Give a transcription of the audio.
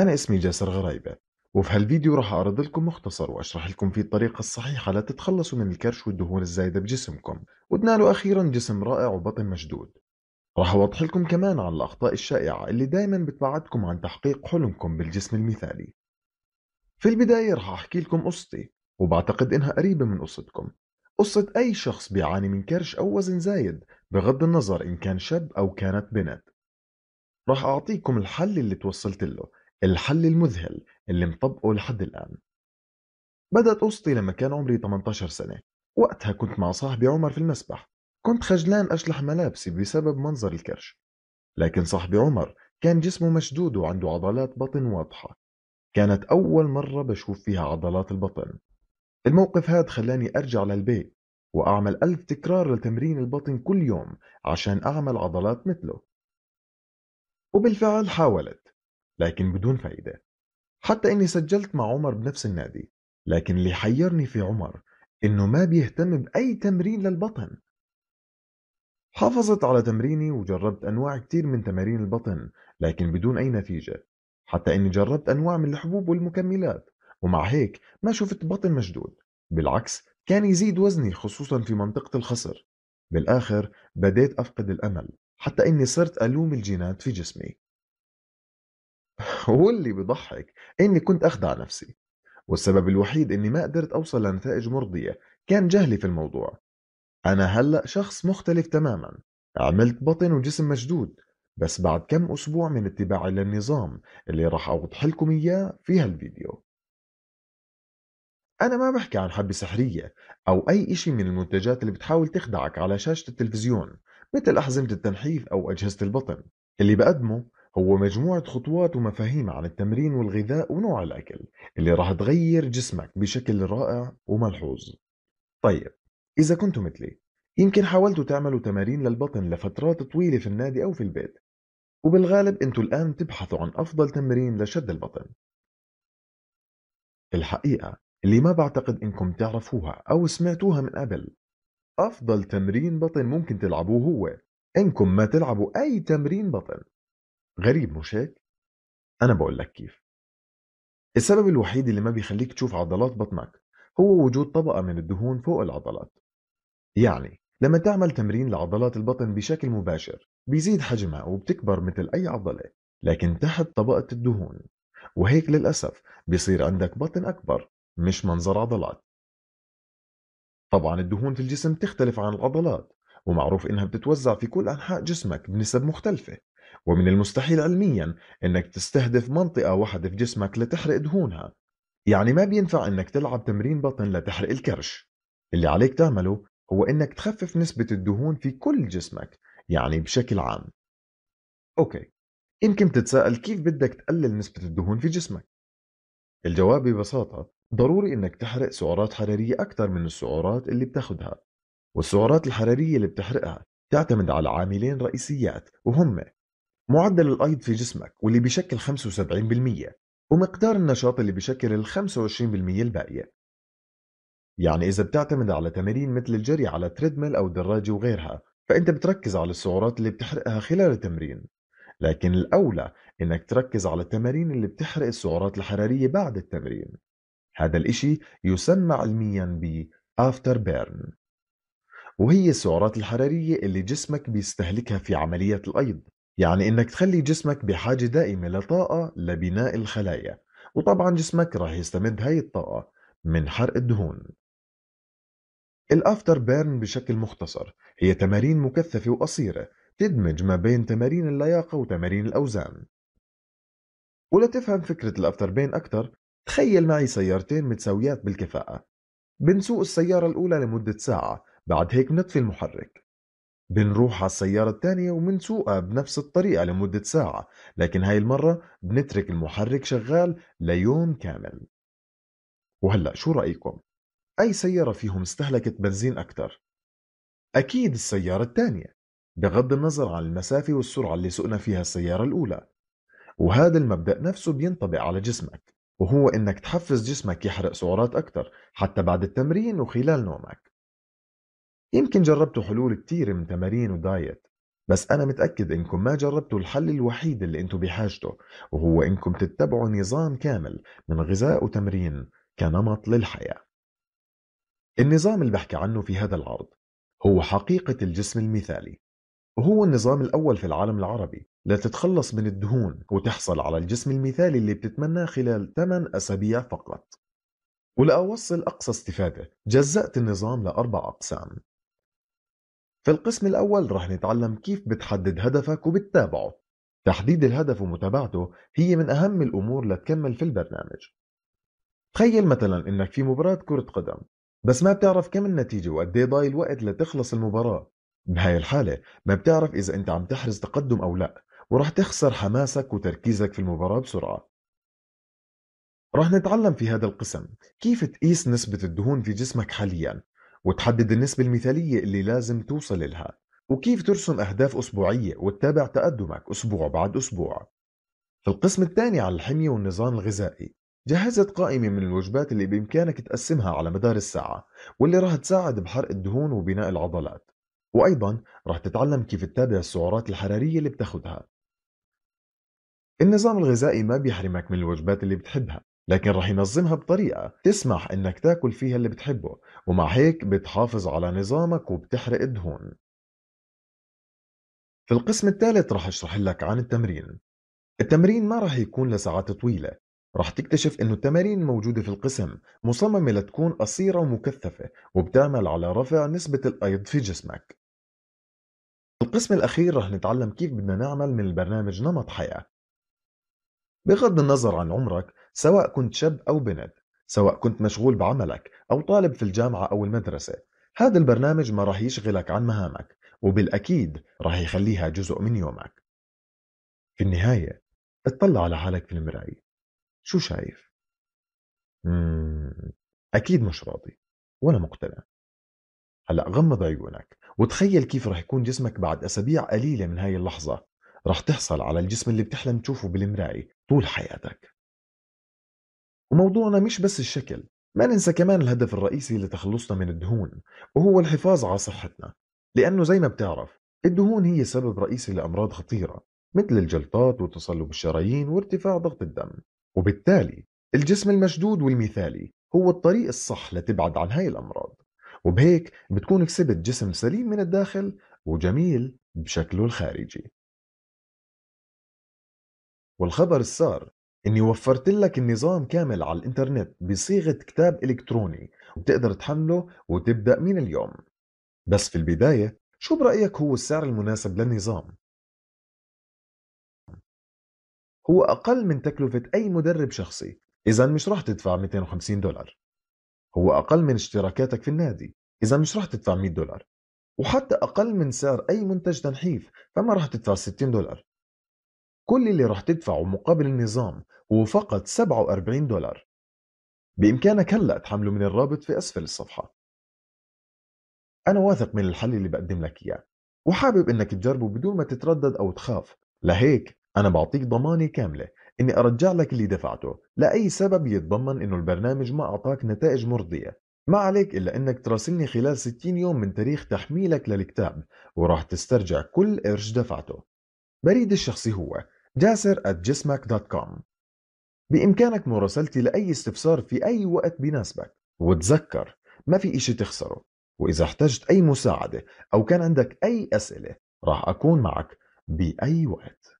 أنا اسمي جاسر غرايبة وفي هالفيديو راح أعرض لكم مختصر وأشرح لكم فيه الطريقة الصحيحة لتتخلصوا من الكرش والدهون الزايدة بجسمكم وتنالوا أخيرا جسم رائع وبطن مشدود راح أوضح لكم كمان عن الأخطاء الشائعة اللي دايما بتبعدكم عن تحقيق حلمكم بالجسم المثالي في البداية راح أحكي لكم قصتي وبعتقد إنها قريبة من قصتكم قصة أي شخص بيعاني من كرش أو وزن زايد بغض النظر إن كان شاب أو كانت بنت راح أعطيكم الحل اللي توصلت له الحل المذهل اللي مطبقه لحد الآن بدأت قصتي لما كان عمري 18 سنة وقتها كنت مع صاحبي عمر في المسبح كنت خجلان أشلح ملابسي بسبب منظر الكرش لكن صاحبي عمر كان جسمه مشدود وعنده عضلات بطن واضحة كانت أول مرة بشوف فيها عضلات البطن الموقف هاد خلاني أرجع للبيت وأعمل ألف تكرار لتمرين البطن كل يوم عشان أعمل عضلات مثله وبالفعل حاولت لكن بدون فائدة حتى إني سجلت مع عمر بنفس النادي لكن اللي حيرني في عمر إنه ما بيهتم بأي تمرين للبطن حافظت على تمريني وجربت أنواع كتير من تمارين البطن لكن بدون أي نتيجة حتى إني جربت أنواع من الحبوب والمكملات ومع هيك ما شفت بطن مشدود بالعكس كان يزيد وزني خصوصا في منطقة الخصر بالآخر بديت أفقد الأمل حتى إني صرت ألوم الجينات في جسمي واللي بضحك إني كنت أخدع نفسي والسبب الوحيد إني ما قدرت أوصل لنتائج مرضية كان جهلي في الموضوع أنا هلأ شخص مختلف تماما عملت بطن وجسم مشدود بس بعد كم أسبوع من اتباعي للنظام اللي راح أوضح لكم إياه في هالفيديو أنا ما بحكي عن حبة سحرية أو أي إشي من المنتجات اللي بتحاول تخدعك على شاشة التلفزيون مثل أحزمة التنحيف أو أجهزة البطن اللي بقدمه هو مجموعة خطوات ومفاهيم عن التمرين والغذاء ونوع الأكل اللي راح تغير جسمك بشكل رائع وملحوظ طيب إذا كنتم مثلي يمكن حاولتوا تعملوا تمارين للبطن لفترات طويلة في النادي أو في البيت وبالغالب أنتوا الآن تبحثوا عن أفضل تمرين لشد البطن الحقيقة اللي ما بعتقد إنكم تعرفوها أو سمعتوها من قبل أفضل تمرين بطن ممكن تلعبوه هو إنكم ما تلعبوا أي تمرين بطن غريب مش هيك؟ أنا بقول لك كيف السبب الوحيد اللي ما بيخليك تشوف عضلات بطنك هو وجود طبقة من الدهون فوق العضلات يعني لما تعمل تمرين لعضلات البطن بشكل مباشر بيزيد حجمها وبتكبر مثل أي عضلة لكن تحت طبقة الدهون وهيك للأسف بيصير عندك بطن أكبر مش منظر عضلات طبعا الدهون في الجسم تختلف عن العضلات ومعروف إنها بتتوزع في كل أنحاء جسمك بنسب مختلفة ومن المستحيل علميا انك تستهدف منطقة واحدة في جسمك لتحرق دهونها يعني ما بينفع انك تلعب تمرين بطن لتحرق الكرش اللي عليك تعمله هو انك تخفف نسبة الدهون في كل جسمك يعني بشكل عام اوكي يمكن تتساءل كيف بدك تقلل نسبة الدهون في جسمك الجواب ببساطة ضروري انك تحرق سعرات حرارية أكثر من السعرات اللي بتاخدها والسعرات الحرارية اللي بتحرقها تعتمد على عاملين رئيسيات وهم معدل الايض في جسمك واللي بيشكل 75% ومقدار النشاط اللي بيشكل ال 25% الباقية يعني إذا بتعتمد على تمارين مثل الجري على تريدميل أو دراجة وغيرها فأنت بتركز على السعرات اللي بتحرقها خلال التمرين لكن الأولى إنك تركز على التمارين اللي بتحرق السعرات الحرارية بعد التمرين هذا الإشي يسمى علميا ب After Burn وهي السعرات الحرارية اللي جسمك بيستهلكها في عمليات الأيض يعني إنك تخلي جسمك بحاجة دائمة لطاقة لبناء الخلايا وطبعا جسمك راح يستمد هاي الطاقة من حرق الدهون الأفتر بيرن بشكل مختصر هي تمارين مكثفة وقصيرة تدمج ما بين تمارين اللياقة وتمارين الأوزان ولتفهم فكرة الأفتر بين أكثر تخيل معي سيارتين متساويات بالكفاءة بنسوق السيارة الأولى لمدة ساعة بعد هيك بنطفي المحرك بنروح على السيارة التانية ومنسوقها بنفس الطريقة لمدة ساعة لكن هاي المرة بنترك المحرك شغال ليوم كامل وهلأ شو رأيكم؟ أي سيارة فيهم استهلكت بنزين أكثر؟ أكيد السيارة الثانية بغض النظر عن المسافة والسرعة اللي سقنا فيها السيارة الأولى وهذا المبدأ نفسه بينطبق على جسمك وهو إنك تحفز جسمك يحرق سعرات أكثر حتى بعد التمرين وخلال نومك يمكن جربتوا حلول كتير من تمارين ودايت بس أنا متأكد إنكم ما جربتوا الحل الوحيد اللي إنتوا بحاجته وهو إنكم تتبعوا نظام كامل من غذاء وتمرين كنمط للحياة النظام اللي بحكي عنه في هذا العرض هو حقيقة الجسم المثالي وهو النظام الأول في العالم العربي لتتخلص من الدهون وتحصل على الجسم المثالي اللي بتتمناه خلال 8 أسابيع فقط ولأوصل أقصى استفادة جزأت النظام لأربع أقسام في القسم الأول رح نتعلم كيف بتحدد هدفك وبتتابعه تحديد الهدف ومتابعته هي من أهم الأمور لتكمل في البرنامج تخيل مثلا إنك في مباراة كرة قدم بس ما بتعرف كم النتيجة وقد ايه ضايل الوقت لتخلص المباراة بهاي الحالة ما بتعرف إذا أنت عم تحرز تقدم أو لا ورح تخسر حماسك وتركيزك في المباراة بسرعة رح نتعلم في هذا القسم كيف تقيس نسبة الدهون في جسمك حاليا وتحدد النسبة المثالية اللي لازم توصل لها وكيف ترسم أهداف أسبوعية وتتابع تقدمك أسبوع بعد أسبوع في القسم الثاني على الحمية والنظام الغذائي جهزت قائمة من الوجبات اللي بإمكانك تقسمها على مدار الساعة واللي راح تساعد بحرق الدهون وبناء العضلات وأيضا راح تتعلم كيف تتابع السعرات الحرارية اللي بتاخدها النظام الغذائي ما بيحرمك من الوجبات اللي بتحبها لكن رح ينظمها بطريقة تسمح إنك تاكل فيها اللي بتحبه ومع هيك بتحافظ على نظامك وبتحرق الدهون في القسم الثالث رح أشرح لك عن التمرين التمرين ما رح يكون لساعات طويلة رح تكتشف إنه التمارين الموجودة في القسم مصممة لتكون قصيرة ومكثفة وبتعمل على رفع نسبة الأيض في جسمك القسم الأخير رح نتعلم كيف بدنا نعمل من البرنامج نمط حياة بغض النظر عن عمرك سواء كنت شاب أو بنت سواء كنت مشغول بعملك أو طالب في الجامعة أو المدرسة هذا البرنامج ما راح يشغلك عن مهامك وبالأكيد راح يخليها جزء من يومك في النهاية اطلع على حالك في المراية شو شايف؟ مم. أكيد مش راضي ولا مقتنع هلأ غمض عيونك وتخيل كيف رح يكون جسمك بعد أسابيع قليلة من هاي اللحظة رح تحصل على الجسم اللي بتحلم تشوفه بالمراية طول حياتك وموضوعنا مش بس الشكل ما ننسى كمان الهدف الرئيسي لتخلصنا من الدهون وهو الحفاظ على صحتنا لأنه زي ما بتعرف الدهون هي سبب رئيسي لأمراض خطيرة مثل الجلطات وتصلب الشرايين وارتفاع ضغط الدم وبالتالي الجسم المشدود والمثالي هو الطريق الصح لتبعد عن هاي الأمراض وبهيك بتكون كسبت جسم سليم من الداخل وجميل بشكله الخارجي والخبر السار اني وفرت لك النظام كامل على الانترنت بصيغه كتاب الكتروني وبتقدر تحمله وتبدا من اليوم بس في البدايه شو برايك هو السعر المناسب للنظام هو اقل من تكلفه اي مدرب شخصي اذا مش راح تدفع 250 دولار هو اقل من اشتراكاتك في النادي اذا مش راح تدفع 100 دولار وحتى اقل من سعر اي منتج تنحيف فما راح تدفع 60 دولار كل اللي رح تدفعه مقابل النظام هو فقط 47 دولار بإمكانك هلأ تحمله من الرابط في أسفل الصفحة أنا واثق من الحل اللي بقدم لك إياه وحابب إنك تجربه بدون ما تتردد أو تخاف لهيك أنا بعطيك ضمانة كاملة إني أرجع لك اللي دفعته لأي سبب يتضمن إنه البرنامج ما أعطاك نتائج مرضية ما عليك إلا إنك تراسلني خلال 60 يوم من تاريخ تحميلك للكتاب وراح تسترجع كل قرش دفعته بريد الشخصي هو جاسر at بإمكانك مراسلتي لأي استفسار في أي وقت بيناسبك وتذكر ما في إشي تخسره وإذا احتجت أي مساعدة أو كان عندك أي أسئلة راح أكون معك بأي وقت